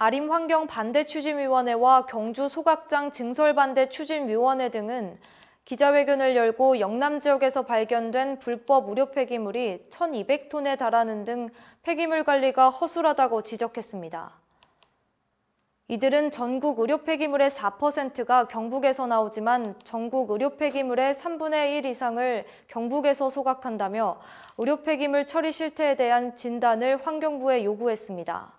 아림환경반대추진위원회와 경주소각장 증설반대추진위원회 등은 기자회견을 열고 영남 지역에서 발견된 불법 우료 폐기물이 1,200톤에 달하는 등 폐기물 관리가 허술하다고 지적했습니다. 이들은 전국 의료 폐기물의 4%가 경북에서 나오지만 전국 의료 폐기물의 3분의 1 이상을 경북에서 소각한다며 의료 폐기물 처리 실태에 대한 진단을 환경부에 요구했습니다.